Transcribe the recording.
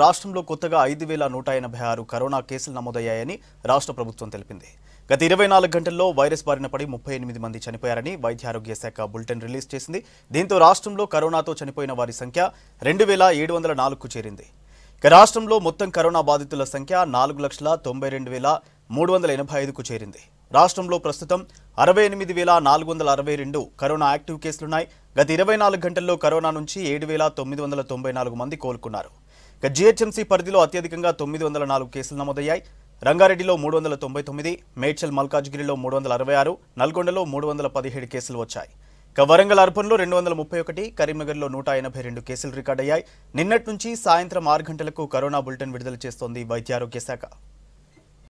రాష్ట్రంలో కొత్తగా ఐదు వేల నూట ఎనభై ఆరు కరోనా కేసులు నమోదయ్యాయని రాష్ట్ర ప్రభుత్వం తెలిపింది గత ఇరవై నాలుగు గంటల్లో వైరస్ బారిన పడి ముప్పై ఎనిమిది మంది చనిపోయారని వైద్య ఆరోగ్య శాఖ బులెటిన్ రిలీజ్ చేసింది దీంతో రాష్ట్రంలో కరోనాతో చనిపోయిన వారి సంఖ్య రెండు వేల ఏడు వందల నాలుగుకు చేరింది ఇక రాష్ట్రంలో మొత్తం కరోనా బాధితుల సంఖ్య నాలుగు లక్షల తొంభై రెండు వేల మూడు వందల ఎనభై ఐదుకు చేరింది రాష్ట్రంలో ప్రస్తుతం అరవై ఎనిమిది వేల నాలుగు వందల అరవై రెండు కరోనా యాక్టివ్ కేసులున్నాయి గత ఇరవై నాలుగు గంటల్లో కరోనా నుంచి ఏడు వేల తొమ్మిది వందల తొంభై నాలుగు మంది కోలుకున్నారు ఇక జీహెచ్ఎంసీ పరిధిలో అత్యధికంగా తొమ్మిది వందల నాలుగు కేసులు నమోదయ్యాయి రంగారెడ్డిలో మూడు వందల తొంభై తొమ్మిది మేడ్చల్ మల్కాజ్గిరిలో మూడు వందల అరవై ఆరు నల్గొండలో మూడు వందల పదిహేడు కేసులు వచ్చాయి ఇక వరంగల్ అర్బన్లో రెండు వందల ముప్పై ఒకటి కరీంనగర్లో నూట ఎనభై రెండు కేసులు రికార్డయ్యాయి నిన్నటి నుంచి సాయంత్రం ఆరు గంటలకు కరోనా బులెటిన్ విడుదల చేస్తోంది వైద్యారోగ్య శాఖ